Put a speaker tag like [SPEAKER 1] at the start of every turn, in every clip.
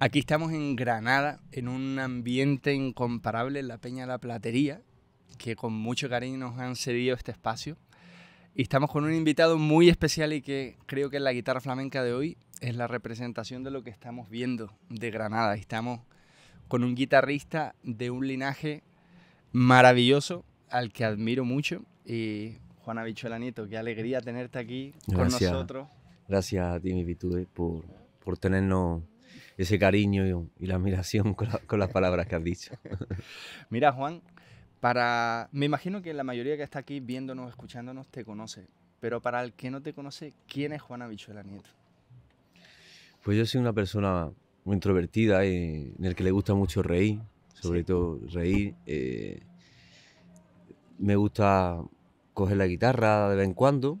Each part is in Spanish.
[SPEAKER 1] Aquí estamos en Granada, en un ambiente incomparable, en la Peña La Platería, que con mucho cariño nos han cedido este espacio. Y estamos con un invitado muy especial y que creo que la guitarra flamenca de hoy es la representación de lo que estamos viendo de Granada. Estamos con un guitarrista de un linaje maravilloso, al que admiro mucho. Y Juan Bichuela Nieto, qué alegría tenerte aquí con nosotros.
[SPEAKER 2] Gracias a ti, mi Vitude, por, por tenernos ese cariño y, la admiración con, las palabras que has dicho.
[SPEAKER 1] Mira, Juan, para me imagino que la mayoría que está aquí viéndonos, escuchándonos, te conoce, pero para el que no te conoce, ¿quién es Juan Habichuela Nieto?
[SPEAKER 2] Pues yo soy una persona muy introvertida, eh, en el que le gusta mucho reír, sobre todo reír. Eh, me gusta coger la guitarra de vez en cuando,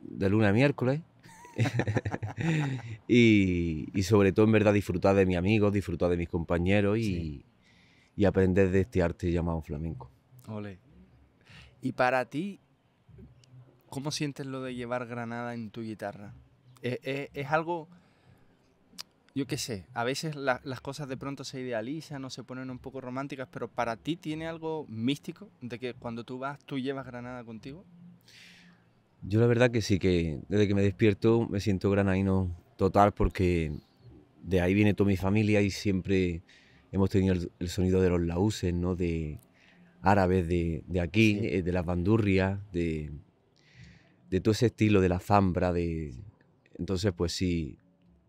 [SPEAKER 2] de lunes a miércoles, y, sobre todo, en verdad, disfrutar de mis amigos, disfrutar de mis compañeros y, aprender de este arte llamado flamenco.
[SPEAKER 1] Ole. Y para ti, ¿cómo sientes lo de llevar Granada en tu guitarra? Eh, eh, es, algo yo qué sé, a veces las cosas de pronto se idealizan o se ponen un poco románticas, pero para ti tiene algo místico de que cuando tú vas, tú llevas Granada contigo.
[SPEAKER 2] Yo la verdad que sí, que desde que me despierto me siento granaino total porque de ahí viene toda mi familia y siempre hemos tenido el, sonido de los lauses, ¿no? De árabes de, aquí, eh, de las bandurrias, de, todo ese estilo, de la zambra, de... Entonces pues sí,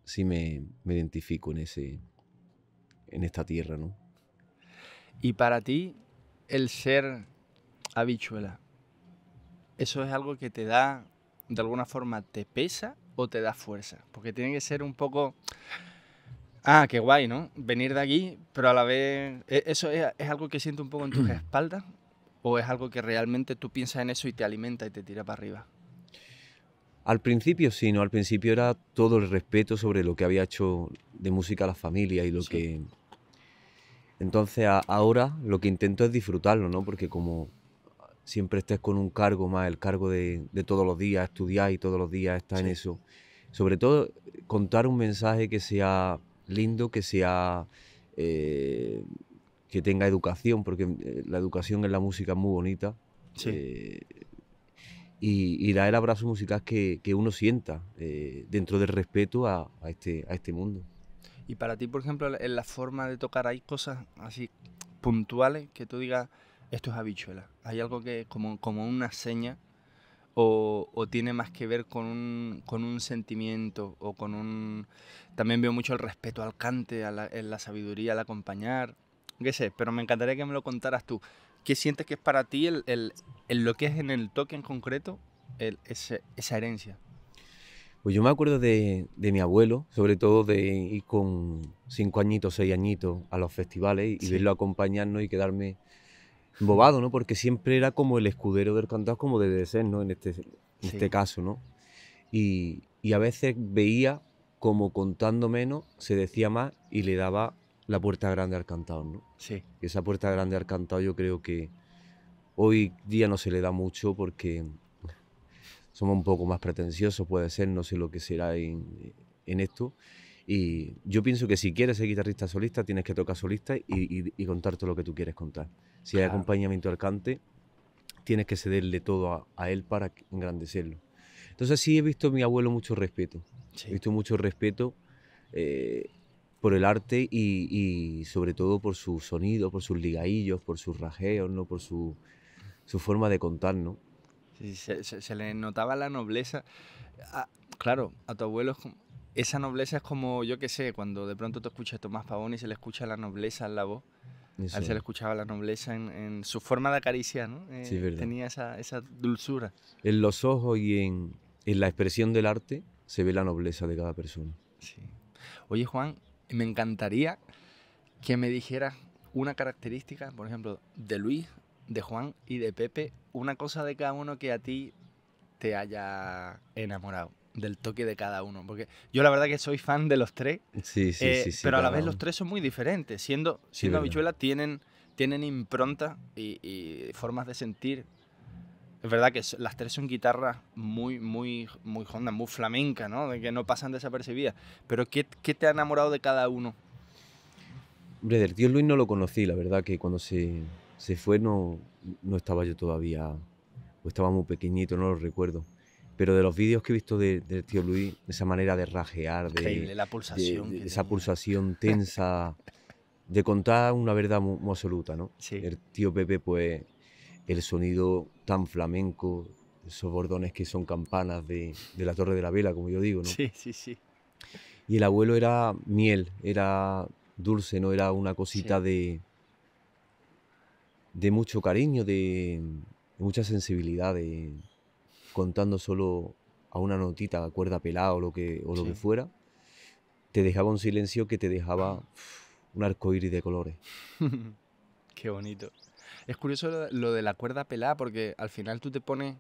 [SPEAKER 2] sí me, me identifico en, ese, en esta tierra, ¿no?
[SPEAKER 1] Y para ti, el ser habichuela, ¿Eso es algo que te da, de alguna forma, te pesa o te da fuerza? Porque tiene que ser un poco... Ah, qué guay, ¿no? Venir de aquí, pero a la vez... ¿e-, ¿Eso es, algo que siento un poco en tus espaldas? ¿O es algo que realmente tú piensas en eso y te alimenta y te tira para arriba?
[SPEAKER 2] Al principio sí, ¿no? Al principio era todo el respeto sobre lo que había hecho de música a la familia y lo que... Entonces ahora lo que intento es disfrutarlo, ¿no? Porque como siempre estés con un cargo más, el cargo de, todos los días, estudiar y todos los días estar en eso. Sobre todo, contar un mensaje que sea lindo, que sea... Eh, que tenga educación, porque eh, la educación en la música es muy bonita. Eh, y, y, dar el abrazo musical que, que uno sienta dentro del respeto a, a, este, a este mundo.
[SPEAKER 1] Y para ti, por ejemplo, en la forma de tocar, ¿hay cosas así puntuales que tú digas, esto es habichuela. Hay algo que como, como una seña o, tiene más que ver con un, sentimiento o con un... También veo mucho el respeto al cante, a la, en la sabiduría, al acompañar, qué sé, pero me encantaría que me lo contaras tú. ¿Qué sientes que es para ti el, lo que es en el toque en concreto el, esa herencia?
[SPEAKER 2] Pues yo me acuerdo de, mi abuelo, sobre todo de ir con cinco añitos, seis añitos a los festivales y verlo acompañarnos y quedarme bobado, ¿no? Porque siempre era como el escudero del cantado, como debe de ser, ¿no? En este, en este caso, ¿no? Y, a veces veía como contando menos se decía más y le daba la puerta grande al cantado, ¿no? Sí. esa puerta grande al cantado yo creo que hoy día no se le da mucho porque somos un poco más pretenciosos, puede ser, no sé lo que será en, en esto. Y yo pienso que si quieres ser guitarrista solista, tienes que tocar solista y, y, contar todo lo que tú quieres contar. Si hay acompañamiento al cante, tienes que cederle todo a, él para engrandecerlo. Entonces sí he visto a mi abuelo mucho respeto. He visto mucho respeto eh, por el arte y, y, sobre todo por su sonido, por sus ligaillos, por sus rajeos, ¿no? por su, su forma de contar. ¿no?
[SPEAKER 1] se, se, le notaba la nobleza. Ah, claro, a tu abuelo es como esa nobleza es como, yo qué sé, cuando de pronto tú escuchas a Tomás Pavón y se le escucha la nobleza en la voz. A se le escuchaba la nobleza en, su forma de acariciar, ¿no? Eh, verdad. Tenía esa,
[SPEAKER 2] dulzura. En los ojos y en, en, la expresión del arte se ve la nobleza de cada persona. Sí.
[SPEAKER 1] Oye, Juan, me encantaría que me dijeras una característica, por ejemplo, de Luis, de Juan y de Pepe, una cosa de cada uno que a ti te haya enamorado del toque de cada uno. Porque yo la verdad que soy fan de los tres. Sí, eh, Pero a la vez los tres son muy diferentes. Siendo, siendo habichuela tienen, tienen impronta y, formas de sentir. Es verdad que las tres son guitarras muy, muy, muy honda, muy flamenca, ¿no? De que no pasan desapercibidas. Pero ¿qué, te ha enamorado de cada uno?
[SPEAKER 2] Hombre, del tío Luis no lo conocí, la verdad que cuando se, fue no, no estaba yo todavía, o estaba muy pequeñito, no lo recuerdo. Pero de los vídeos que he visto del tío Luis, esa manera de rajear, de, pulsación esa pulsación tensa, de contar una verdad muy, absoluta, ¿no? El tío Pepe, pues, el sonido tan flamenco, esos bordones que son campanas de, la Torre de la Vela, como yo digo, ¿no? Sí, sí, sí. Y el abuelo era miel, era dulce, ¿no? Era una cosita de, de mucho cariño, de, de mucha sensibilidad, de contando solo a una notita, a cuerda pelada o lo que, lo que fuera, te dejaba un silencio que te dejaba un arco iris de colores.
[SPEAKER 1] Qué bonito. Es curioso lo de la cuerda pelada, porque al final tú te pones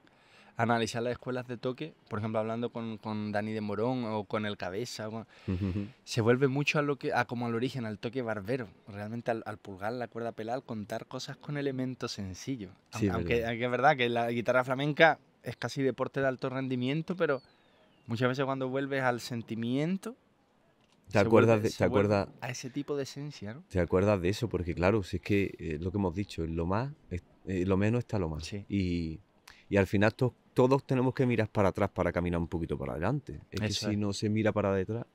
[SPEAKER 1] a analizar las escuelas de toque, por ejemplo, hablando con, con Dani de Morón o con El Cabeza, se vuelve mucho a, lo que, a como al origen, al toque barbero, realmente al, pulgar la cuerda pelada, al contar cosas con elementos sencillos. aunque es verdad que la guitarra flamenca es casi deporte de alto rendimiento, pero muchas veces cuando vuelves al sentimiento,
[SPEAKER 2] ¿Te acuerdas, de,
[SPEAKER 1] a ese tipo de esencia,
[SPEAKER 2] ¿Te acuerdas de eso? Porque claro, si es que eh, lo que hemos dicho, lo más, eh, lo menos está lo más. Y, al final todos tenemos que mirar para atrás para caminar un poquito para adelante. Es que si no se mira para detrás,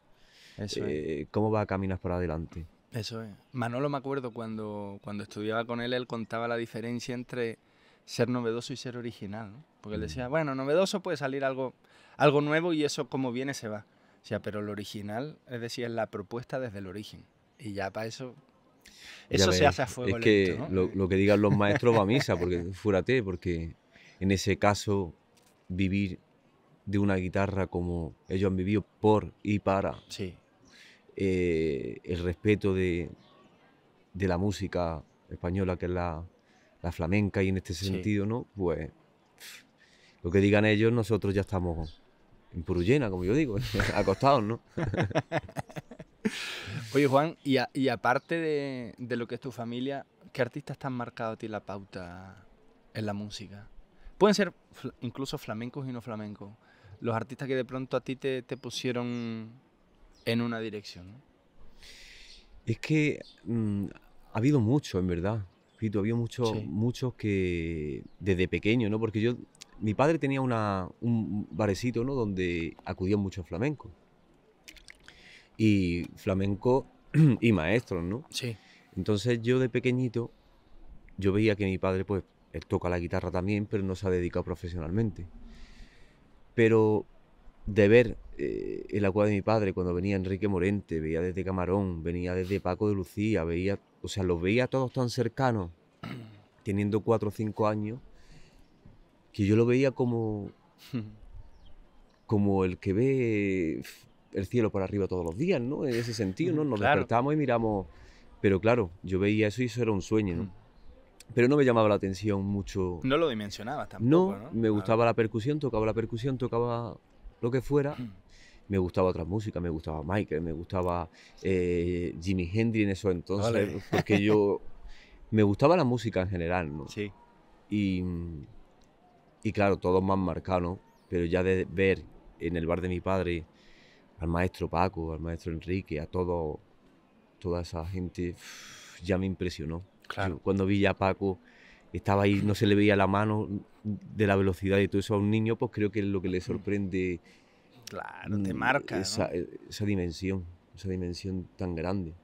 [SPEAKER 2] eh, ¿cómo vas a caminar para adelante?
[SPEAKER 1] Eso es. Manolo me acuerdo cuando, cuando estudiaba con él, él contaba la diferencia entre ser novedoso y ser original, ¿no? Porque él decía, bueno, novedoso puede salir algo, algo nuevo y eso como viene se va. O sea, pero lo original, es decir, es la propuesta desde el origen. Y ya para eso... Eso se hace a fuego. Es que lo,
[SPEAKER 2] que digan los maestros va a misa, porque fúrate, porque en ese caso vivir de una guitarra como ellos han vivido por y para. Eh, el respeto de, de la música española, que es la, la flamenca y en este sentido, ¿no? Pues lo que digan ellos, nosotros ya estamos en Purullena, como yo digo, acostados, ¿no? Oye, Juan,
[SPEAKER 1] y, aparte de, lo que es tu familia, ¿qué artistas te han marcado a ti la pauta en la música? Pueden ser incluso flamencos y no flamencos. Los artistas que de pronto a ti te, pusieron en una dirección.
[SPEAKER 2] Es que mm, ha habido mucho, en verdad había muchos, que desde pequeño, ¿no? Porque yo, mi padre tenía una, un barecito, ¿no? Donde acudían muchos flamencos. Y flamenco y maestros, ¿no? Sí. Entonces yo de pequeñito, yo veía que mi padre, pues, él toca la guitarra también, pero no se ha dedicado profesionalmente. Pero de ver eh, el agua de mi padre cuando venía Enrique Morente, veía desde Camarón, venía desde Paco de Lucía, veía, o sea, los veía todos tan cercanos, teniendo cuatro o cinco años, que yo lo veía como, como el que ve el cielo por arriba todos los días, ¿no? En ese sentido, ¿no? Nos despertamos y miramos, pero claro, yo veía eso y eso era un sueño, ¿no? Mm. pero no me llamaba la atención mucho.
[SPEAKER 1] No lo dimensionaba tampoco, ¿no? ¿no?
[SPEAKER 2] Me gustaba la percusión, tocaba la percusión, tocaba lo que fuera, me gustaba otra música, me gustaba Michael, me gustaba eh, Jimi Hendrix en eso entonces, porque yo me gustaba la música en general, ¿no? Sí. Y, claro, todos más marcados, pero ya de ver en el bar de mi padre al maestro Paco, al maestro Enrique, a todo, toda esa gente, ya me impresionó. Claro. cuando vi a Paco estaba ahí, no se le veía la mano de la velocidad y todo eso a un niño, pues creo que es lo que le sorprende.
[SPEAKER 1] Claro, te mm, marca. Eh, esa,
[SPEAKER 2] dimensión, esa dimensión tan grande.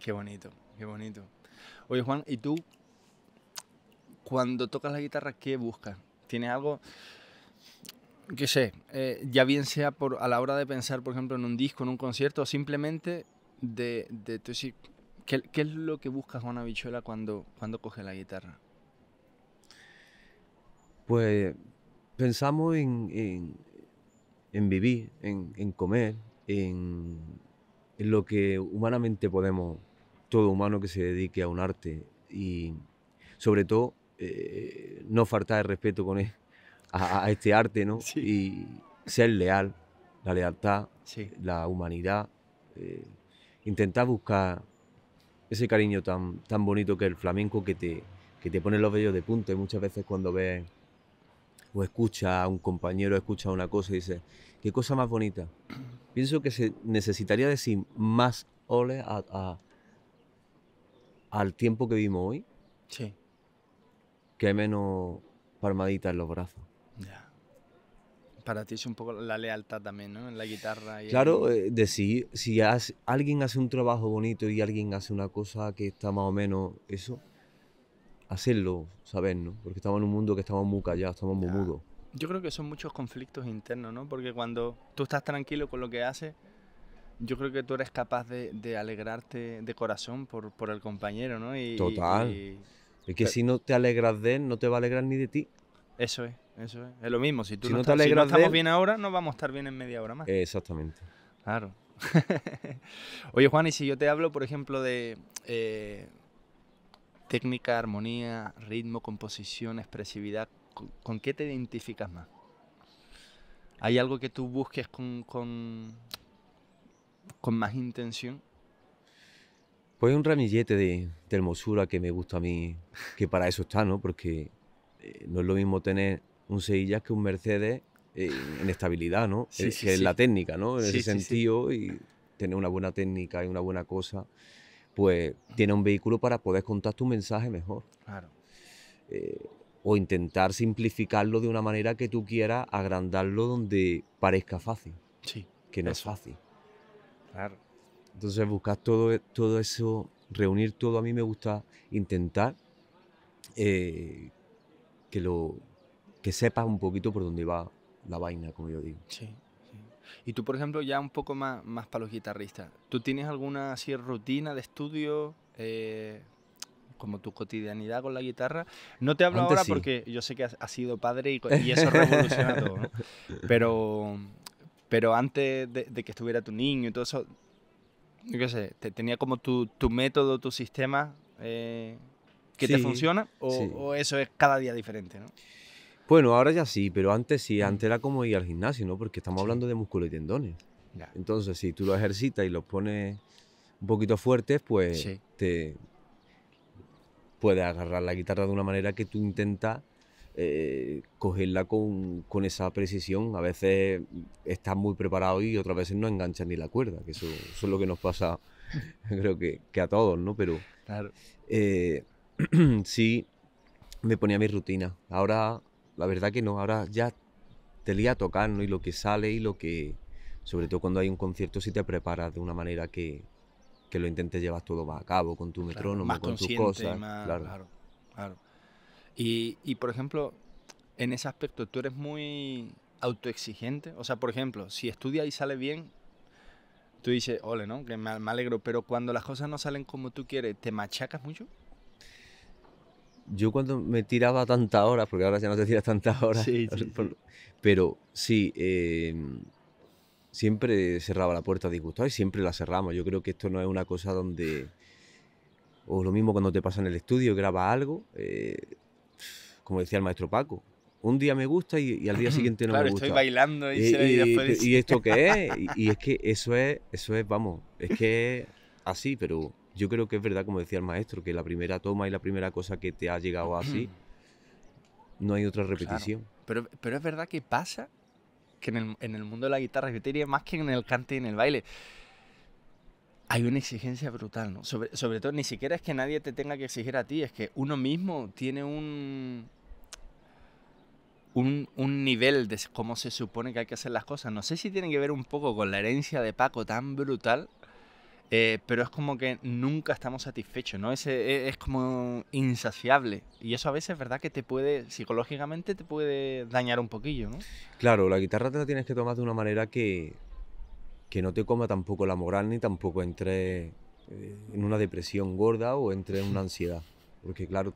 [SPEAKER 1] Qué bonito, qué bonito. Oye, Juan, ¿y tú cuando tocas la guitarra, qué buscas? tiene algo, qué sé, eh, ya bien sea por, a la hora de pensar, por ejemplo, en un disco, en un concierto, o simplemente de, de ¿qué, es lo que buscas, Juan Habichuela cuando, cuando coge la guitarra?
[SPEAKER 2] pues pensamos en, vivir, en, comer, en, lo que humanamente podemos, todo humano que se dedique a un arte y sobre todo eh, no faltar el respeto con e-, a, este arte, ¿no? Y ser leal, la lealtad, la humanidad, eh, intentar buscar ese cariño tan, tan bonito que el flamenco que te, que te pone los vellos de punta y muchas veces cuando ves o escucha a un compañero, escucha una cosa y dice, qué cosa más bonita. Pienso que se necesitaría decir más ole al tiempo que vimos hoy. Sí. Que menos palmadita en los brazos. Ya.
[SPEAKER 1] Para ti es un poco la lealtad también, ¿no? En la guitarra. claro,
[SPEAKER 2] eh, decir si, si alguien hace un trabajo bonito y alguien hace una cosa que está más o menos eso, hacerlo, saber, ¿no? Porque estamos en un mundo que estamos muy callados, estamos muy mudos.
[SPEAKER 1] Yo creo que son muchos conflictos internos, ¿no? Porque cuando tú estás tranquilo con lo que haces, yo creo que tú eres capaz de, alegrarte de corazón por, el compañero, ¿no? Total. Y,
[SPEAKER 2] es que si no te alegras de él, no te va a
[SPEAKER 1] alegrar ni de ti. Eso es, eso es. Es lo mismo. Si tú no, te alegras no estamos bien ahora, no vamos a estar bien en media hora más. Exactamente. Claro. Oye, Juan, y si yo te hablo, por ejemplo, de. Eh, Técnica, armonía, ritmo, composición, expresividad, ¿con qué te identificas más? ¿Hay algo que tú busques con, con, con más intención?
[SPEAKER 2] Pues un ramillete de, hermosura que me gusta a mí, que para eso está, ¿no? Porque eh, no es lo mismo tener un Sevilla que un Mercedes eh, en estabilidad, ¿no? es, eh, que es la técnica, ¿no? En ese sentido, y tener una buena técnica y una buena cosa pues tiene un vehículo para poder contar tu mensaje mejor. Claro. Eh, o intentar simplificarlo de una manera que tú quieras, agrandarlo donde parezca fácil. Sí. Que no es fácil. Claro. Entonces, buscar todo, e, todo eso, reunir todo, a mí me gusta intentar eh, que lo que sepas un poquito por dónde va la vaina, como yo digo.
[SPEAKER 1] Y tú, por ejemplo, ya un poco más, más para los guitarristas, ¿tú tienes alguna así rutina de estudio? Eh, como tu cotidianidad con la guitarra. No te hablo ahora porque yo sé que has, sido padre y, eso revoluciona todo, ¿no? Pero pero antes de, que estuviera tu niño y todo eso, sé, tenía como tu, método, tu sistema eh, que te funciona, o, o, eso es cada día diferente, ¿no?
[SPEAKER 2] Bueno, ahora ya sí, pero antes sí, mm. antes era como ir al gimnasio, ¿no? Porque estamos hablando de músculos y tendones. Entonces, si tú lo ejercitas y los pones un poquito fuertes, pues te puedes agarrar la guitarra de una manera que tú intentas eh, cogerla con, esa precisión. A veces estás muy preparado y otras veces no enganchas ni la cuerda, que eso, es lo que nos pasa, creo que, a todos, ¿no? Pero claro. Eh, sí, me ponía mi rutina. Ahora la verdad que no, ahora ya te lía a tocar ¿no? y lo que sale y lo que, sobre todo cuando hay un concierto, si te preparas de una manera que, lo intentes llevas todo más a cabo, con tu metrónomo, con tus cosas.
[SPEAKER 1] Y, por ejemplo, en ese aspecto, ¿tú eres muy autoexigente? O sea, por ejemplo, si estudias y sale bien, tú dices, ole, ¿no? Que me alegro, pero cuando las cosas no salen como tú quieres, ¿te machacas mucho?
[SPEAKER 2] yo cuando me tiraba tantas horas, porque ahora ya no te tiras tantas horas, pero sí, em, siempre cerraba la puerta disgustada y siempre la cerramos. Yo creo que esto no es una cosa donde, o lo mismo cuando te pasa en el estudio, graba algo, eh, como decía el maestro Paco. Un día me gusta y, al día siguiente no me gusta. Claro, estoy bailando y, ¿Y esto qué es? Y, es que eso es, eso es, vamos, es que es así, pero yo creo que es verdad, como decía el maestro, que la primera toma y la primera cosa que te ha llegado así,
[SPEAKER 1] no hay otra repetición. Pero, pero es verdad que pasa que en el, en el mundo de la guitarra, y te diría más que en el cante y en el baile, hay una exigencia brutal, ¿no? Sobre, sobre todo, ni siquiera es que nadie te tenga que exigir a ti, es que uno mismo tiene un, un, un, nivel de cómo se supone que hay que hacer las cosas. No sé si tiene que ver un poco con la herencia de Paco tan brutal eh, pero es como que nunca estamos satisfechos, ¿no? E, es, como insaciable. Y eso a veces, es ¿verdad? Que te puede, psicológicamente, te puede dañar un poquillo, ¿no?
[SPEAKER 2] Claro, la guitarra te la tienes que tomar de una manera que, que no te coma tampoco la moral ni tampoco entre eh, en una depresión gorda o entre en una ansiedad. Porque claro,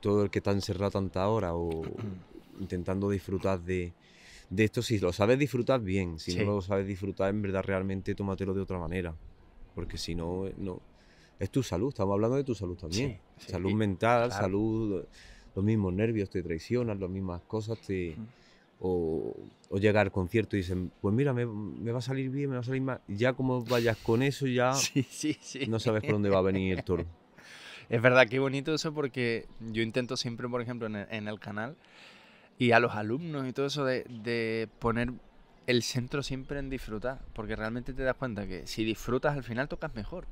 [SPEAKER 2] todo el que está encerrado tanta hora o intentando disfrutar de, de esto, si lo sabes disfrutar bien, si no lo sabes disfrutar, en verdad realmente tómatelo de otra manera porque si no, eh, no, es tu salud, estamos hablando de tu salud también. salud mental, salud, los mismos nervios te traicionan, las mismas cosas te... O, llegar al concierto y dicen,
[SPEAKER 1] pues mira, me, va a salir bien, me va a salir mal. Ya como vayas con eso, ya no sabes por dónde va a venir el toro. Es verdad, qué bonito eso porque yo intento siempre, por ejemplo, en el, canal y a los alumnos y todo eso de, de poner el centro siempre en disfrutar, porque realmente te das cuenta que si disfrutas al final tocas mejor.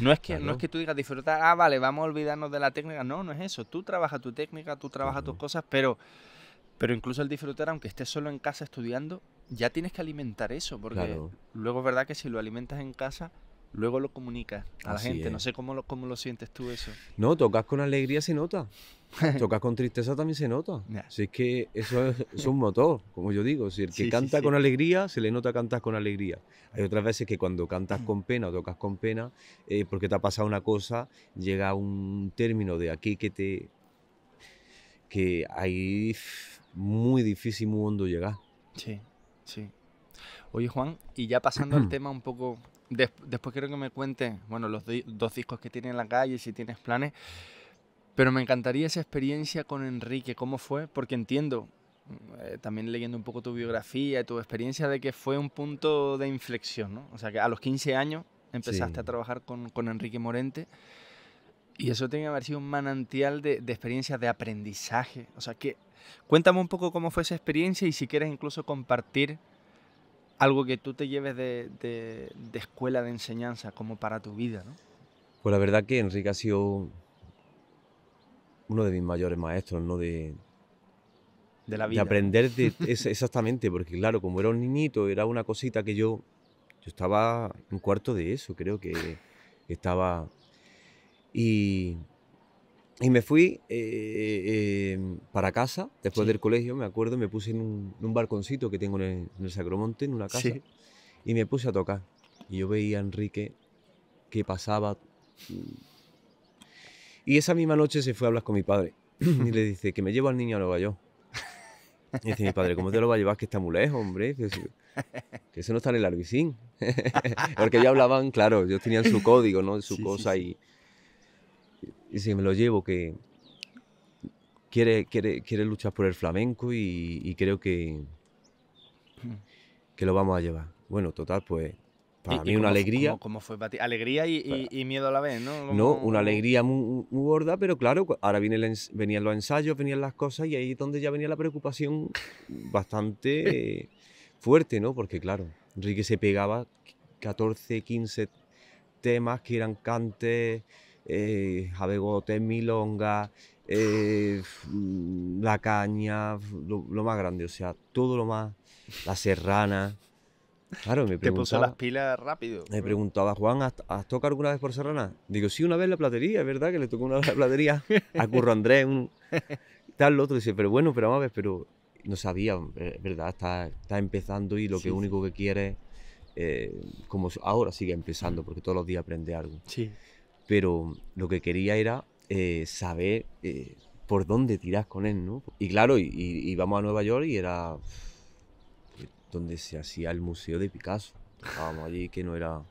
[SPEAKER 1] No es que, no es que tú digas disfrutar, ah, vale, vamos a olvidarnos de la técnica. No, no es eso. Tú trabajas tu técnica, tú trabajas tus cosas, pero, pero incluso el disfrutar, aunque estés solo en casa estudiando, ya tienes que alimentar eso, porque luego es verdad que si lo alimentas en casa, luego lo comunicas a la gente. No sé cómo lo, cómo lo sientes tú eso.
[SPEAKER 2] No, tocas con alegría, se nota. Tocas con tristeza también se nota. así es que eso es, un motor, como yo digo. Si el que canta con alegría, se le nota cantar con alegría. Hay otras veces que cuando cantas con pena o tocas con pena, eh, porque te ha pasado una cosa, llega un término de aquí que te. que ahí muy difícil, muy hondo llegar.
[SPEAKER 1] Sí, sí. Oye, Juan, y ya pasando al tema un poco. después quiero que me cuentes, bueno, los dos discos que tiene en la calle, si tienes planes. Pero me encantaría esa experiencia con Enrique, ¿cómo fue? Porque entiendo, mm, eh, también leyendo un poco tu biografía, tu experiencia de que fue un punto de inflexión, ¿no? O sea, que a los 15 años empezaste a trabajar con, Enrique Morente y eso tiene que haber sido un manantial de, de experiencias de aprendizaje. O sea, que cuéntame un poco cómo fue esa experiencia y si quieres incluso compartir algo que tú te lleves de, de, de escuela de enseñanza como para tu vida, ¿no?
[SPEAKER 2] Pues la verdad que Enrique ha sido uno de mis mayores maestros, ¿no? De, de la vida. De aprender exactamente, porque claro, como era un niñito, era una cosita que yo, yo estaba en cuarto de eso, creo que estaba... Y, y me fui eh, eh, em, para casa, después del colegio, me acuerdo, me puse en un, balconcito que tengo en el, Sacromonte, en una casa, y me puse a tocar. Y yo veía a Enrique que pasaba y esa misma noche se fue a hablar con mi padre y le dice que me llevo al niño a Nueva York. Y dice mi padre, ¿cómo te lo va a llevar? Que está muy lejos, hombre. Que eso no está en el arbicín. Porque ellos hablaban, claro, ellos tenían su código, ¿no? Su cosa y... y... Dice, me lo llevo, que quiere, quiere, luchar por el flamenco y, y creo que, mm. que lo vamos a llevar. Bueno, total, pues para mí una alegría.
[SPEAKER 1] Cómo, fue Alegría y, y, miedo a la vez, ¿no? No, una
[SPEAKER 2] alegría muy, gorda, pero claro, ahora viene venían los ensayos, venían las cosas y ahí es donde ya venía la preocupación bastante fuerte, ¿no? Porque claro, Enrique se pegaba 14, 15 temas que eran cantes, eh, milonga eh, la caña, lo, más grande, o sea, todo lo más, la serrana, Claro, me Te puso las
[SPEAKER 1] pilas rápido. Me
[SPEAKER 2] preguntaba, Juan, ¿has, tocado alguna vez por Serrana? Digo, sí, una vez la platería, es verdad que le tocó una vez la platería a Curro Andrés, un, tal, otro. Dice, pero bueno, pero vamos a ver, pero no sabía, eh, es verdad, está, está empezando y lo que único que quiere, eh, como ahora sigue empezando, porque todos los días aprende algo. Sí. Pero lo que quería era eh, saber por dónde tiras con él, ¿no? Y claro, y, y vamos a Nueva York y era donde se hacía el Museo de Picasso. Estábamos allí que no era...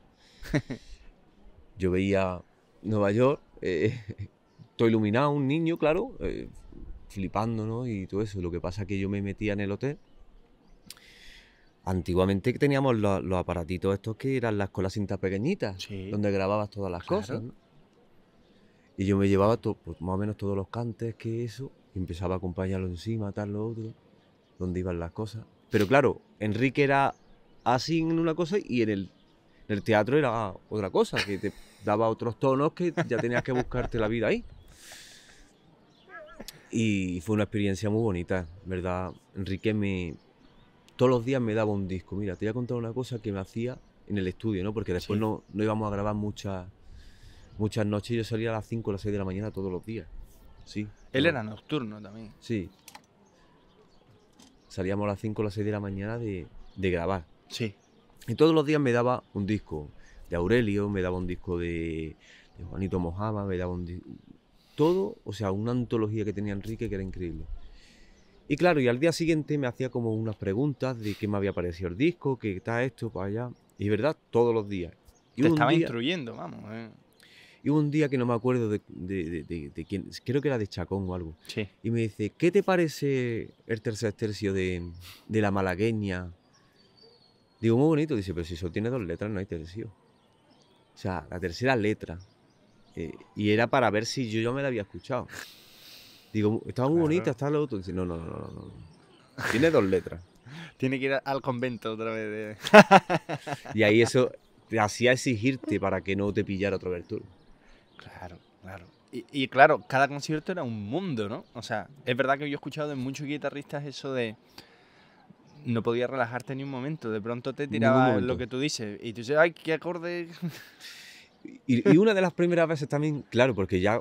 [SPEAKER 2] Yo veía Nueva York, eh, todo iluminado, un niño, claro, eh, flipándonos y todo eso. Lo que pasa es que yo me metía en el hotel. Antiguamente teníamos los, aparatitos estos que eran las colas cintas pequeñitas, donde grababas todas las cosas. Y yo me llevaba pues, más o menos todos los cantes que eso, empezaba a acompañarlo encima, tal, lo otro, donde iban las cosas. Pero claro, Enrique era así en una cosa y en el, teatro era otra cosa, que te daba otros tonos que ya tenías que buscarte la vida ahí. Y fue una experiencia muy bonita, ¿verdad? Enrique me... Todos los días me daba un disco. Mira, te voy a contar una cosa que me hacía en el estudio, ¿no? Porque después no, no, íbamos a grabar muchas, muchas noches. Yo salía a las 5 o las 6 de la mañana todos los días. Sí. Él era
[SPEAKER 1] nocturno también.
[SPEAKER 2] Sí, salíamos a las 5 o las 6 de la mañana de, grabar. Sí. Y todos los días me daba un disco de Aurelio, me daba un disco de, Juanito Mojama, me daba un disco. Todo, o sea, una antología que tenía Enrique que era increíble. Y claro, y al día siguiente me hacía como unas preguntas de qué me había parecido el disco, qué está esto, para allá. Y verdad, todos los días. Y Te estaba
[SPEAKER 1] instruyendo, vamos. Eh
[SPEAKER 2] un día que no me acuerdo de, quién, creo que era de Chacón o algo. Y me dice, ¿qué te parece el tercer tercio de, la malagueña? Digo, muy bonito. Dice, pero si solo tiene dos letras, no hay tercio. O sea, la tercera letra. Eh, y era para ver si
[SPEAKER 1] yo ya me la había escuchado.
[SPEAKER 2] Digo, estaba muy bonita, está lo otro. Dice, no, no, no, no, Tiene dos letras.
[SPEAKER 1] Tiene que ir al convento otra vez.
[SPEAKER 2] y ahí eso te hacía exigirte para que no te pillara otra vez
[SPEAKER 1] Claro, claro. Y, claro, cada concierto era un mundo, ¿no? O sea, es verdad que yo he escuchado en muchos guitarristas eso de no podías relajarte ni un momento, de pronto te tiraba lo que tú dices y tú dices, ay, qué acorde.
[SPEAKER 2] Y, una de las primeras veces también, claro, porque ya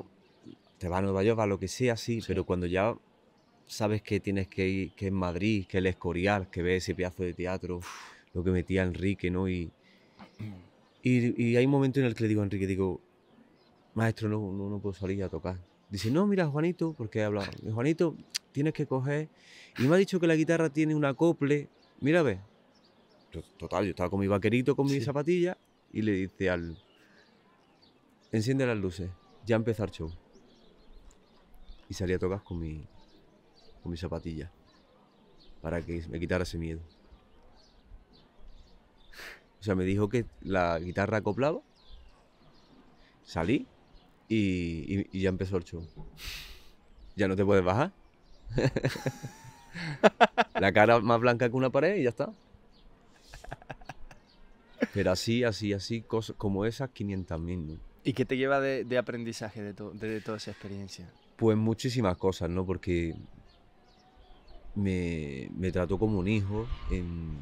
[SPEAKER 2] te vas a Nueva York, a lo que sea, sí, pero cuando ya sabes que tienes que ir, que es Madrid, que el Escorial, que ves ese pedazo de teatro, lo que metía Enrique, ¿no? Y, y, hay un momento en el que le digo Enrique, digo, maestro, no, no, puedo salir a tocar. Dice, no, mira, Juanito, porque he hablado, Juanito, tienes que coger. Y me ha dicho que la guitarra tiene un acople. Mira, ve. Total, yo estaba con mi vaquerito, con mi zapatilla, y le dice al. Enciende las luces, ya empezar el show. Y salí a tocar con mi, con mi zapatilla, para que me quitara ese miedo. O sea, me dijo que la guitarra acoplaba. Salí, y, ya empezó el show. Ya no te puedes bajar. la cara más blanca que una pared y ya está. Pero así, así, así, cosas como esas, 500.000. ¿no? ¿Y qué te
[SPEAKER 1] lleva de, aprendizaje de, toda esa experiencia?
[SPEAKER 2] Pues muchísimas cosas, ¿no? Porque me, trató como un hijo en,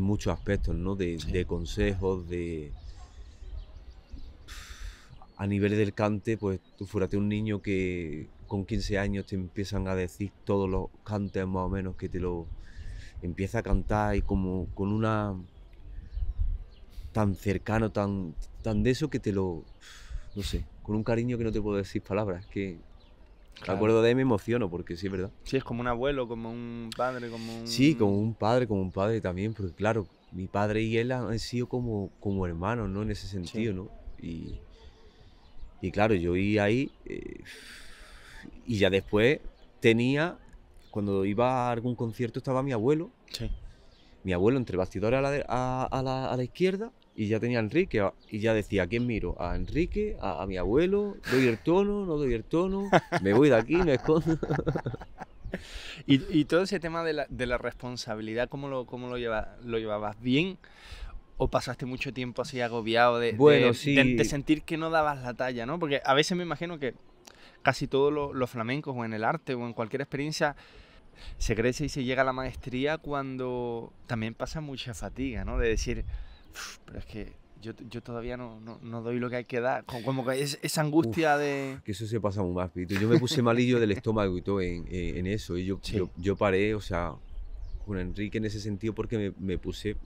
[SPEAKER 2] muchos aspectos, ¿no? de consejos, de, a nivel del cante, pues tú fúrate un niño que con 15 años te empiezan a decir todos los cantes más o menos que te lo empieza a cantar y como con una tan cercano, tan, tan de eso que te lo, no sé, con un cariño que no te puedo decir palabras, que Me acuerdo de él me emociono porque sí, es verdad.
[SPEAKER 1] Sí, es como un abuelo, como un padre, como Sí,
[SPEAKER 2] como un padre, como un padre también, porque claro, mi padre y él han sido como, como hermanos, ¿no? En ese sentido, ¿no? Y, y claro, yo iba ahí eh, y ya después tenía, cuando iba a algún concierto estaba mi abuelo. Mi abuelo entre bastidores a la, a, la, izquierda y ya tenía Enrique y ya decía, ¿a quién miro? ¿A Enrique?
[SPEAKER 1] ¿A, mi abuelo? ¿Doy el tono? ¿No doy el tono? ¿Me voy de aquí? ¿Me escondo? y, todo ese tema de la, responsabilidad, ¿cómo lo, cómo lo, lo llevabas? ¿Bien? ¿O pasaste mucho tiempo así agobiado de, de, sentir que no dabas la talla, ¿no? Porque a veces me imagino que casi todos los flamencos o en el arte o en cualquier experiencia se crece y se llega a la maestría cuando también pasa mucha fatiga, ¿no? De decir, pero es que yo, todavía no, doy lo que hay que dar. Como que es, esa angustia de...
[SPEAKER 2] Que eso se pasa muy más, Yo me puse malillo del estómago y todo en, eh, eso. Y yo, yo, paré, o sea, con Enrique en ese sentido porque me, me puse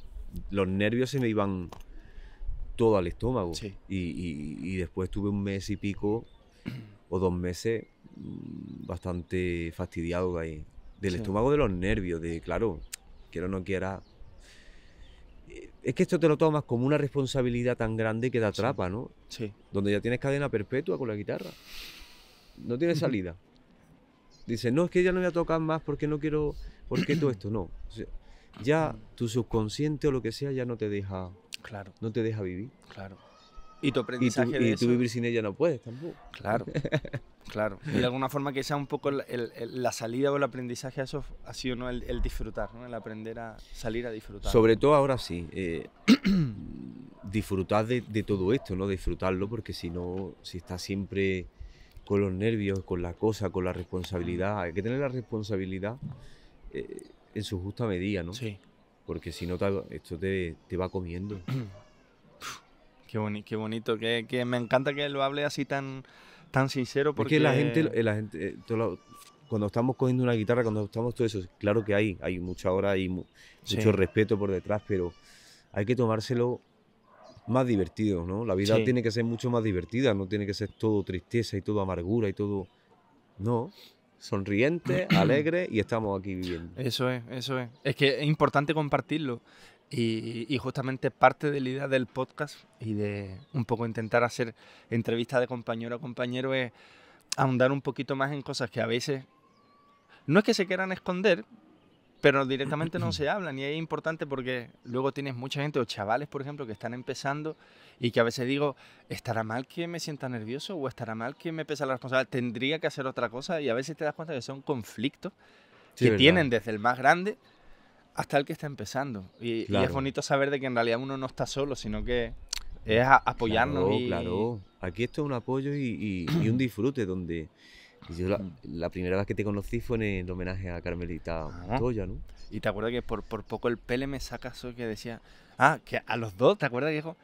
[SPEAKER 2] los nervios se me iban todo al estómago. Y, después tuve un mes y pico o dos meses mm, bastante fastidiado ahí. Del estómago de los nervios, de claro, quiero no quiera. Eh, es que esto te lo tomas como una responsabilidad tan grande que te atrapa, ¿no? Sí. Donde ya tienes cadena perpetua con la guitarra. No tienes salida. Dice, no, es que ya no voy a tocar más porque no quiero. porque todo esto? No ya tu subconsciente o lo que sea ya no te deja, no te deja vivir. Claro. Y tu aprendizaje y tú, vivir sin ella no puedes tampoco. Claro, claro. Y de
[SPEAKER 1] alguna forma que sea un poco la salida o el aprendizaje a eso ha sido ¿no? el, disfrutar, ¿no? el aprender a salir a disfrutar. Sobre
[SPEAKER 2] todo ahora sí, eh, disfrutar de, todo esto, ¿no? disfrutarlo, porque si no, si estás siempre con los nervios, con la cosa, con la responsabilidad, mm. hay que tener la responsabilidad. Eh, en su justa medida, ¿no? Sí. Porque si no, esto te, va comiendo. qué, bonito qué
[SPEAKER 1] bonito, que, me encanta que lo hable así tan, tan sincero. Porque la gente,
[SPEAKER 2] la gente eh, cuando estamos cogiendo una guitarra, cuando estamos todo eso, claro que hay, hay mucha hora, y mucho respeto por detrás, pero hay que tomárselo más divertido, ¿no? La vida tiene que ser mucho más divertida, no tiene que ser todo tristeza y todo amargura y todo... No, sonriente, alegre y estamos aquí viviendo.
[SPEAKER 1] Eso es, eso es. Es que es importante compartirlo. Y, justamente parte de la idea del podcast y de un poco intentar hacer entrevistas de compañero a compañero es ahondar un poquito más en cosas que a veces no es que se quieran esconder, pero directamente no se hablan y es importante porque luego tienes mucha gente o chavales, por ejemplo, que están empezando y que a veces digo, ¿estará mal que me sienta nervioso o estará mal que me pesa la responsabilidad? Tendría que hacer otra cosa y a veces te das cuenta que son conflictos que tienen desde el más grande hasta el que está empezando. Y, es bonito saber de que en realidad uno no está solo, sino que es apoyarnos. Claro, claro.
[SPEAKER 2] Aquí esto es un apoyo y un disfrute donde Mm. la, primera vez que te conocí fue en
[SPEAKER 1] el homenaje a Carmelita ah. Montoya, ¿no? Y te acuerdas que por, por poco el Pele me saca eso que decía, ah, que a los dos, ¿te acuerdas que dijo?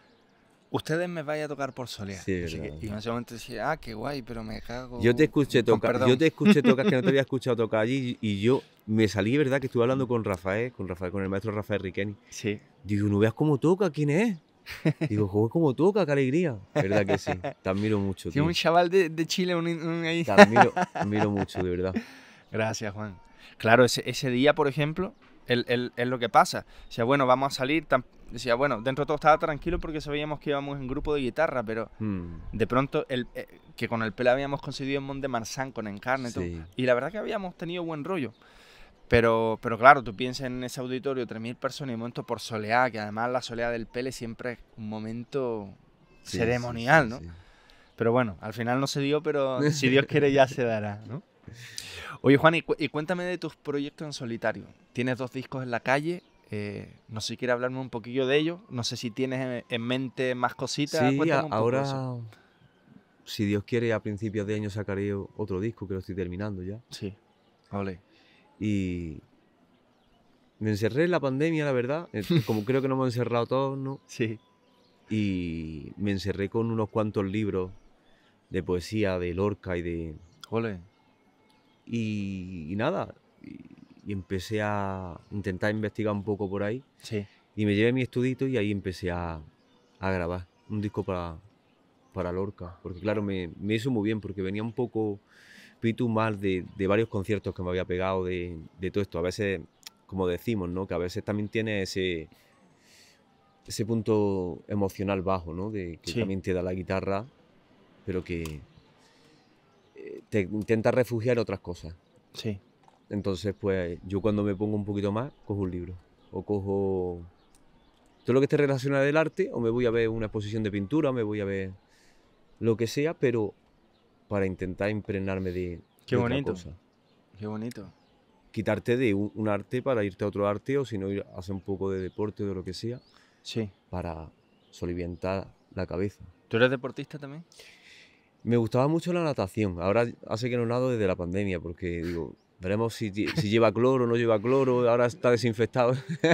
[SPEAKER 1] Ustedes me vayan a tocar por Solea. Sí, y, en ese momento decía, ah, qué guay, pero me cago. Yo te escuché tocar, yo te escuché tocar que no te había escuchado tocar
[SPEAKER 2] allí y yo me salí, ¿verdad? Que estuve hablando con Rafael, con Rafael, con el maestro Rafael Riqueni. Sí. Digo, no veas cómo toca, ¿quién es? Digo, juego como toca, qué alegría. ¿Verdad que sí? Te admiro
[SPEAKER 1] mucho. un chaval de, Chile, un, ahí. Te admiro, mucho, de verdad. Gracias, Juan. Claro, ese, ese día, por ejemplo, es lo que pasa. o sea bueno, vamos a salir. decía, bueno, dentro todo estaba tranquilo porque sabíamos que íbamos en grupo de guitarra, pero hmm. de pronto, el, eh, que con el pelo habíamos conseguido en Monte Marzán, con Encarne y la verdad que habíamos tenido buen rollo. Pero, pero claro, tú piensas en ese auditorio, 3.000 personas y un momento por soleá, que además la soleá del Pele siempre es un momento ceremonial, ¿no? Pero bueno, al final no se dio, pero si Dios quiere ya se dará, ¿no? Oye, Juan, y, cuéntame de tus proyectos en solitario. Tienes dos discos en la calle. Eh, no sé si quieres hablarme un poquillo de ellos. No sé si tienes en mente más cositas. Sí, ahora,
[SPEAKER 2] si Dios quiere, a principios de año sacaré otro disco que lo estoy terminando ya. Sí, vale. Y me encerré en la pandemia, la verdad, eh, como creo que no hemos encerrado todos, ¿no? Sí. Y me encerré con unos cuantos libros de poesía, de Lorca y de... Jole Y, nada, y, empecé a intentar investigar un poco por ahí. Sí. Y me llevé mi estudito y ahí empecé a, grabar un disco para, para Lorca. Porque claro, me, me, hizo muy bien porque venía un poco espíritu más de, varios conciertos que me había pegado de, todo esto. A veces, como decimos, ¿no? Que a veces también tiene ese, ese punto emocional bajo, ¿no? De, que también te da la guitarra, pero que eh, te intenta refugiar otras cosas. Sí. Entonces, pues yo cuando me pongo un poquito más, cojo un libro o cojo todo lo que esté relacionado del arte, o me voy a ver una exposición de pintura, o me voy a ver lo que sea, pero para intentar impregnarme de, Qué cosa. Qué bonito. Quitarte de un, arte para irte a otro arte o si no ir a hacer un poco de deporte o de lo que sea. Sí. Para soliviantar la cabeza. ¿Tú eres deportista también? Me gustaba mucho la natación. Ahora hace que no nado desde la pandemia porque digo, veremos si, si lleva cloro o no lleva cloro. Ahora está desinfectado. Qué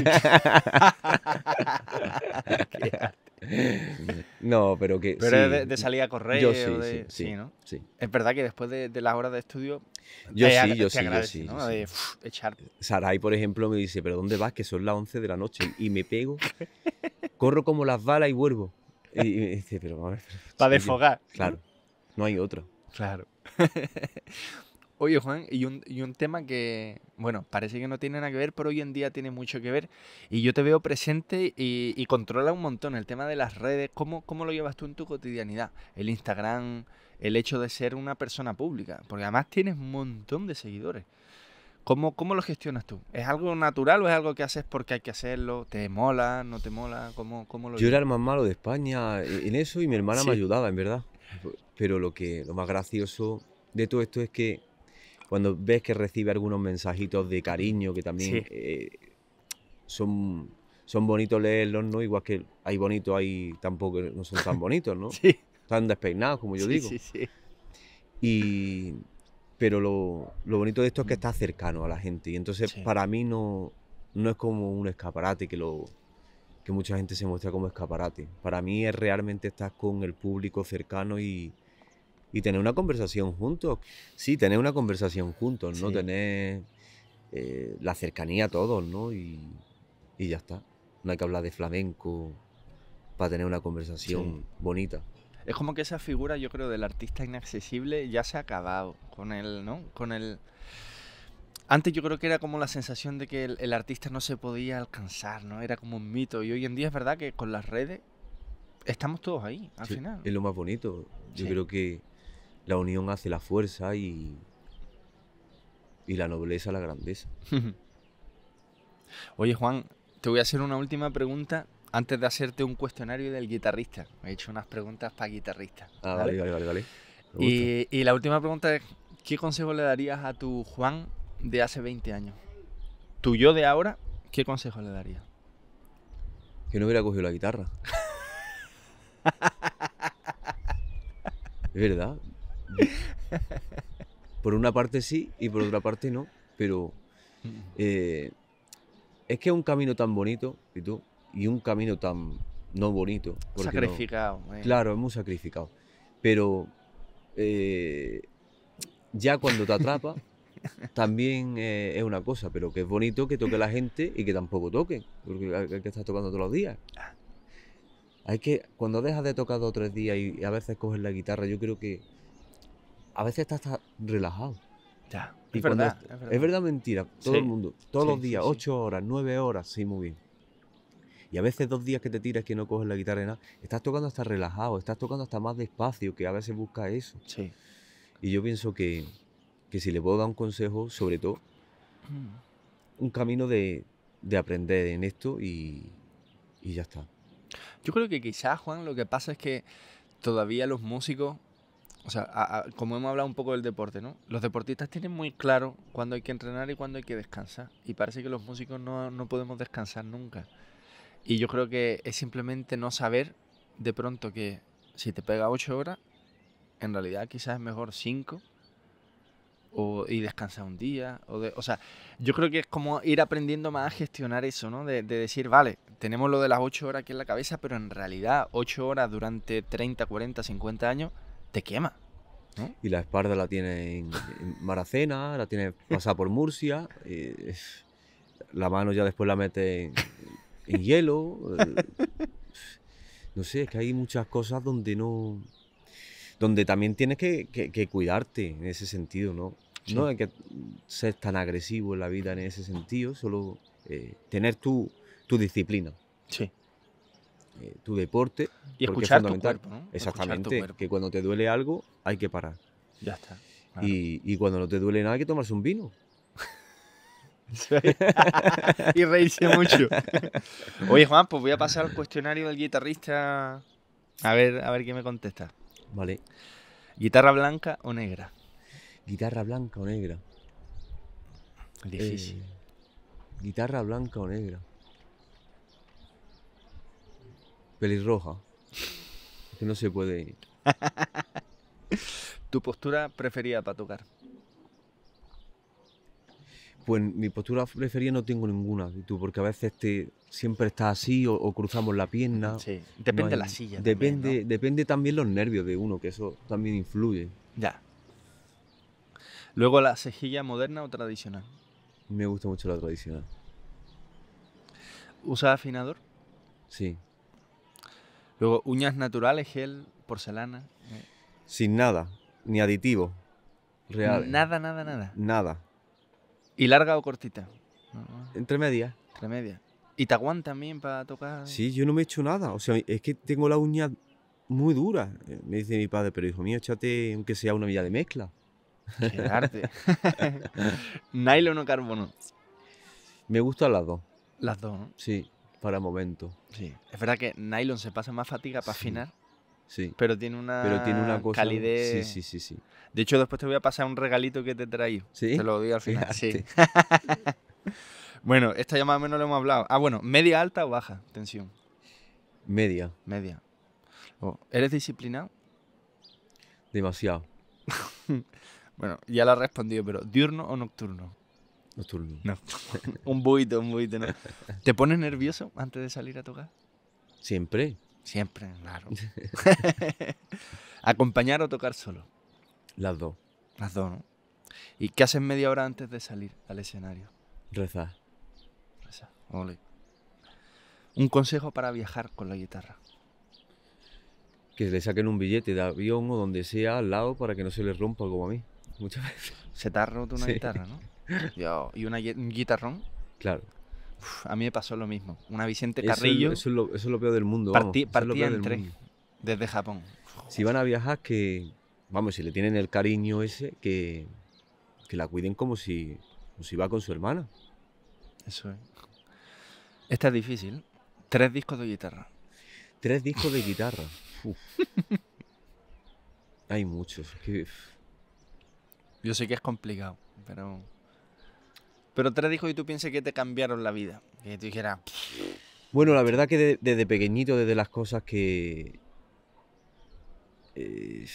[SPEAKER 1] arte.
[SPEAKER 2] No, pero que. Pero de, salir a correr. sí, de, ¿no? sí,
[SPEAKER 1] Es verdad que después de, las horas de estudio. Yo sí, yo sí, sí.
[SPEAKER 2] por ejemplo, me dice: ¿Pero dónde vas? Que son las 11 de la noche. Y me pego, corro como las balas y vuelvo. Y, dice: Pero vamos a Para desfogar. Claro.
[SPEAKER 1] No hay otro. Claro. Oye, Juan, y un, tema que, bueno, parece que no tiene nada que ver, pero hoy en día tiene mucho que ver. Y yo te veo presente y, controla un montón el tema de las redes. ¿Cómo, ¿Cómo lo llevas tú en tu cotidianidad? El Instagram, el hecho de ser una persona pública. Porque además tienes un montón de seguidores. ¿Cómo, ¿Cómo lo gestionas tú? ¿Es algo natural o es algo que haces porque hay que hacerlo? ¿Te mola? ¿No te mola? ¿Cómo, cómo lo Yo era el más
[SPEAKER 2] malo de España e-, en eso y mi hermana me ayudaba, en verdad. Pero lo, que, lo más gracioso de todo esto es que cuando ves que recibe algunos mensajitos de cariño que también eh, son, son bonitos leerlos, ¿no? Igual que hay bonitos, hay tampoco no son tan bonitos, ¿no? sí. Están despeinados, como yo digo. Sí, sí. Y, pero lo, bonito de esto es que está cercano a la gente. Y entonces para mí no, no es como un escaparate que lo que mucha gente se muestra como escaparate. Para mí es realmente estar con el público cercano y, y tener una conversación juntos. Sí, tener una conversación juntos, ¿no? Tener eh, la cercanía a todos, ¿no? Y, y, ya está. No hay que hablar de flamenco para tener una conversación bonita.
[SPEAKER 1] Es como que esa figura, yo creo, del artista inaccesible ya se ha acabado con el, ¿no? Con el... Antes yo creo que era como la sensación de que el, artista no se podía alcanzar, ¿no? Era como un mito. Y hoy en día es verdad que con las redes estamos todos ahí, al final.
[SPEAKER 2] Es lo más bonito. Yo creo que la unión hace la fuerza y, y la nobleza
[SPEAKER 1] la grandeza. Oye Juan, te voy a hacer una última pregunta antes de hacerte un cuestionario del guitarrista. He hecho unas preguntas para guitarrista ah, vale, vale, vale. vale. Y, la última pregunta es, ¿qué consejo le darías a tu Juan de hace 20 años? Tu yo de ahora, ¿qué consejo le darías? Que no hubiera cogido la guitarra.
[SPEAKER 2] es verdad, por una parte sí y por otra parte no, pero eh, es que es un camino tan bonito y, tú, y un camino tan no bonito. Sacrificado. Eh. Claro, es muy sacrificado. Pero eh, ya cuando te atrapa, también es una cosa, pero que es bonito que toque la gente y que tampoco toque porque hay que estar tocando todos los días. Ah. Hay que, cuando dejas de tocar dos o tres días y a veces coges la guitarra, yo creo que a veces estás relajado. Ya, es, verdad, es, mentira. Todo el mundo, todos los días, ocho horas, nueve horas, sí, muy bien. Y a veces dos días que te tiras que no coges la guitarra y nada, estás tocando hasta relajado, estás tocando hasta más despacio, que a veces busca eso. Sí. Y yo pienso que, que si le puedo dar un consejo, sobre todo,
[SPEAKER 1] mm.
[SPEAKER 2] un camino de, de, aprender en esto y, y ya está.
[SPEAKER 1] Yo creo que quizás, Juan, lo que pasa es que todavía los músicos o sea, como hemos hablado un poco del deporte, ¿no? Los deportistas tienen muy claro cuándo hay que entrenar y cuándo hay que descansar. Y parece que los músicos no, no podemos descansar nunca. Y yo creo que es simplemente no saber de pronto que si te pega 8 horas, en realidad quizás es mejor 5 o, y descansar un día. O, o, sea, yo creo que es como ir aprendiendo más a gestionar eso, ¿no? De, de decir, vale, tenemos lo de las 8 horas aquí en la cabeza, pero en realidad 8 horas durante 30, 40, 50 años te quema.
[SPEAKER 2] Y la espalda la tiene en, Maracena, la tiene pasada por Murcia, la mano ya después la mete en, hielo. Eh, no sé, es que hay muchas cosas donde no. donde también tienes que, cuidarte en ese sentido, ¿no? No hay que ser tan agresivo en la vida en ese sentido, solo eh, tener tu, tu disciplina. Sí. Eh, tu deporte. Y escuchar es fundamental. Tu cuerpo, Exactamente, que cuando te duele algo hay que parar. Ya está. Y, cuando no te duele nada hay que tomarse un vino.
[SPEAKER 1] y reírse mucho. Oye, Juan, pues voy a pasar al cuestionario del guitarrista. A ver, a ver qué me contesta. Vale. ¿Guitarra blanca o negra? Guitarra blanca o negra.
[SPEAKER 2] Difícil. Eh, guitarra blanca o negra. pelirroja. Que no se puede ir.
[SPEAKER 1] ¿Tu postura preferida para tocar?
[SPEAKER 2] Pues mi postura preferida no tengo ninguna, tú? Porque a veces te, siempre estás así o, cruzamos la pierna. Sí, depende de la silla. Depende también, depende también los nervios de uno, que eso también influye.
[SPEAKER 1] Ya. Luego la cejilla moderna o tradicional.
[SPEAKER 2] Me gusta mucho la tradicional.
[SPEAKER 1] ¿Usas afinador? Sí. Luego, uñas naturales, gel, porcelana.
[SPEAKER 2] Eh. Sin nada, ni aditivo. Real. Nada, nada, nada. Nada.
[SPEAKER 1] ¿Y larga o cortita?
[SPEAKER 2] Entre media.
[SPEAKER 1] Entre medias. ¿Y te también para tocar?
[SPEAKER 2] Sí, yo no me he hecho nada. O sea, es que tengo la uña muy dura. Eh, me dice mi padre, pero hijo mío, échate aunque sea una villa de mezcla. Qué arte. ¿Nylon o carbono? Me gustan las dos. Las dos, ¿no? Sí para momento.
[SPEAKER 1] Sí. Es verdad que Nylon se pasa más fatiga para afinar. Sí. Pero tiene una, calidez. Sí, sí, sí, sí. De hecho, después te voy a pasar un regalito que te traí. Sí. Te lo doy al final. Sí. bueno, esta llamada más menos lo hemos hablado. Ah, bueno, media alta o baja tensión.
[SPEAKER 2] Media. Media. Oh,
[SPEAKER 1] ¿Eres disciplinado? Demasiado. bueno, ya la has respondido, pero ¿diurno o nocturno? un buito, un buito. ¿Te pones nervioso antes de salir a tocar? Siempre. Siempre, claro. ¿Acompañar o tocar solo? Las dos. Las dos, ¿no? ¿Y qué haces media hora antes de salir al escenario? Rezar. Rezar. Ole. Un consejo para viajar con la guitarra.
[SPEAKER 2] Que le saquen un billete de avión o donde sea al lado para que no se le rompa como a mí. Muchas veces. Se te ha roto una guitarra, ¿no?
[SPEAKER 1] y una, un guitarrón. Claro. a mí me pasó lo mismo. Una Vicente Carrillo. Eso,
[SPEAKER 2] es, lo, peor del mundo. Partí, tren desde Japón. Si van a viajar, que. Vamos, si le tienen el cariño ese, que, que la cuiden como si, como si
[SPEAKER 1] va con su hermana. Eso es. Esta es difícil. Tres discos de guitarra. Tres discos de guitarra.
[SPEAKER 2] Hay muchos. Yo sé que es complicado,
[SPEAKER 1] pero. Pero tres discos y tú piensas que te cambiaron la vida. Que tú dijeras.
[SPEAKER 2] Bueno, la verdad que desde pequeñito, desde las cosas que. Eh,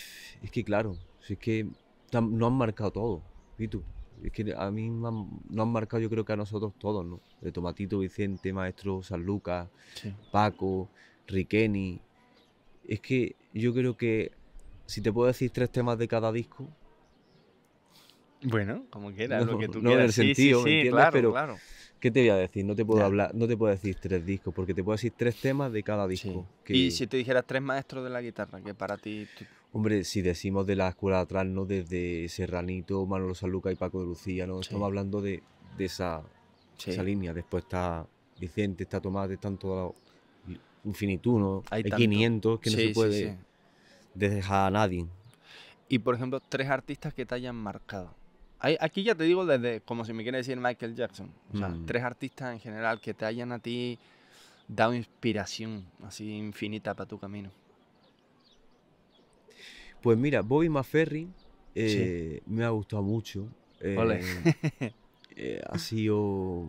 [SPEAKER 2] es que claro, es que no han marcado todo, ¿y tú? Es que a mí no han, marcado, yo creo que a nosotros todos, ¿no? De Tomatito, Vicente, Maestro, San Lucas, Paco, Riqueni. Es que yo creo que si te puedo decir tres temas de cada disco,
[SPEAKER 1] bueno, como quieras, lo que tú quieras. en el sentido, sí, Claro, Pero, claro.
[SPEAKER 2] ¿qué te voy a decir? No te puedo hablar, no te puedo decir tres discos, porque te puedo decir tres temas de cada disco. Y si
[SPEAKER 1] te dijeras tres maestros de la guitarra, que para ti...
[SPEAKER 2] Hombre, si decimos de la escuela atrás, ¿no? Desde Serranito, Manolo Sanluca y Paco de Lucía, ¿no? Estamos hablando de, esa, línea. Después está Vicente, está Tomás, están todos Infinituno, ¿no? Hay, Hay 500 que no se puede dejar a nadie.
[SPEAKER 1] Y, por ejemplo, tres artistas que te hayan marcado aquí ya te digo desde, como si me quiere decir Michael Jackson, o sea, mm. tres artistas en general que te hayan a ti dado inspiración así infinita para tu camino.
[SPEAKER 2] Pues mira, Bobby Maferri eh, me ha gustado mucho. Eh, eh, ha sido...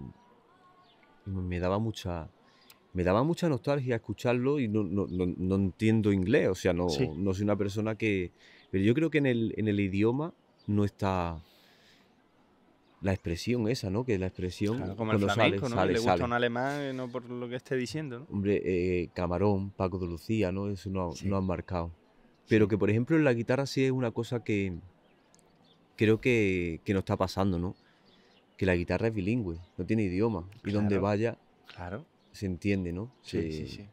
[SPEAKER 2] Me daba mucha me daba mucha nostalgia escucharlo y no, entiendo inglés, o sea, no, no soy una persona que... Pero yo creo que en el, en el idioma no está, la expresión esa, ¿no? Que la expresión... Claro, como el flamenco, ¿no? Sale, Le gusta sale. un
[SPEAKER 1] alemán, eh, no por lo que esté diciendo, ¿no?
[SPEAKER 2] Hombre, eh, Camarón, Paco de Lucía, ¿no? Eso no, han marcado. Pero que, por ejemplo, en la guitarra sí es una cosa que creo que, que nos está pasando, ¿no? Que la guitarra es bilingüe, no tiene idioma. Y donde vaya, claro. se entiende, ¿no? Sí, sí, sí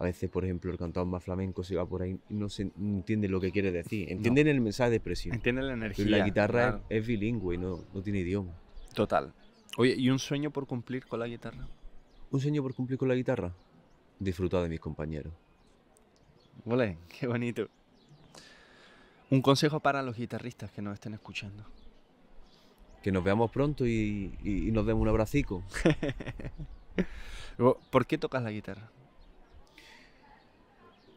[SPEAKER 2] a veces, por ejemplo, el cantador más flamenco se va por ahí y no se entiende lo que quiere decir. Entienden el mensaje de presión. Entienden la energía. la guitarra es, bilingüe, y no tiene idioma.
[SPEAKER 1] Total. Oye, ¿y un sueño por cumplir con la guitarra?
[SPEAKER 2] ¿Un sueño por cumplir con la guitarra? Disfrutar de mis compañeros.
[SPEAKER 1] Vale, qué bonito. Un consejo para los guitarristas que nos estén escuchando.
[SPEAKER 2] Que nos veamos pronto y, y nos demos un abracico. ¿Por qué tocas la guitarra?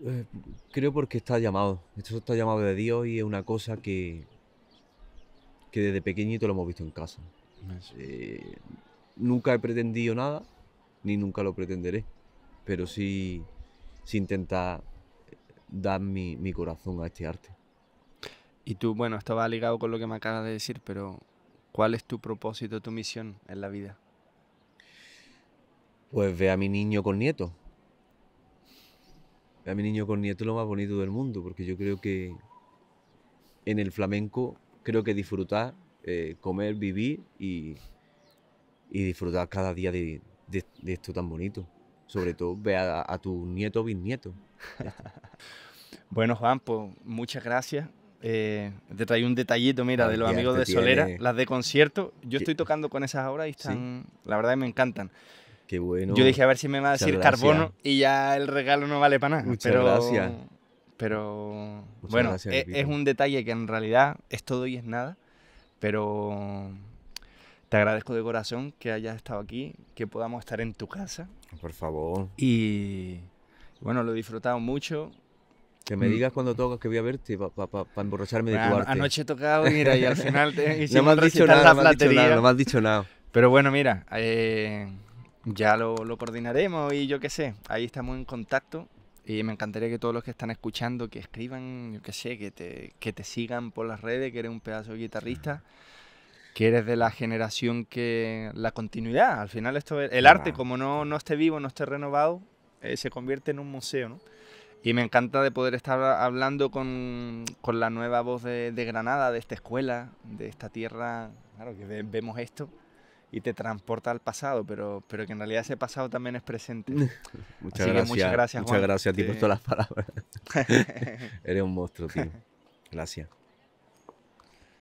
[SPEAKER 2] Eh, creo porque está llamado. Esto está llamado de Dios y es una cosa que, que desde pequeñito lo hemos visto en casa. Eh, nunca he pretendido nada, ni nunca lo pretenderé, pero sí, si intentar dar mi, corazón a este arte.
[SPEAKER 1] Y tú, bueno, esto ligado con lo que me acabas de decir, pero ¿cuál es tu propósito, tu misión en la vida?
[SPEAKER 2] Pues ve a mi niño con nieto a mi niño con nieto lo más bonito del mundo, porque yo creo que en el flamenco creo que disfrutar, eh, comer, vivir y, y, disfrutar cada día de, esto tan bonito. Sobre todo
[SPEAKER 1] ve a, tu nieto o bisnieto. bueno, Juan, pues muchas gracias. Eh, te traí un detallito, mira, ah, de los amigos de Solera, las de concierto. Yo estoy tocando con esas ahora y están, la verdad, me encantan. Yo dije, a ver si me va a decir carbono y ya el regalo no vale para nada. Muchas pero, gracias. Pero bueno, e, es, un detalle que en realidad es todo y es nada. Pero te agradezco de corazón que hayas estado aquí, que podamos estar en tu casa. Por favor. Y bueno, lo he disfrutado mucho. Que me mm. digas cuando toques que voy a verte
[SPEAKER 2] para emborracharme de tu arte. Anoche he tocado, mira, y al final te no has
[SPEAKER 1] dicho nada, no me Pero bueno, mira, eh, ya lo, coordinaremos y yo qué sé, ahí estamos en contacto y me encantaría que todos los que están escuchando, que escriban, yo qué sé, que te, que te sigan por las redes, que eres un pedazo de guitarrista, que eres de la generación que la continuidad, al final esto el arte, como no, no esté vivo, no esté renovado, eh, se convierte en un museo, ¿no? Y me encanta de poder estar hablando con, la nueva voz de, de, Granada, de esta escuela, de esta tierra, claro, que vemos esto y te transporta al pasado, pero, pero que en realidad ese pasado también es presente. muchas, gracias, muchas gracias, Juan. Muchas por todas
[SPEAKER 2] las palabras. Eres un monstruo, tío. Gracias.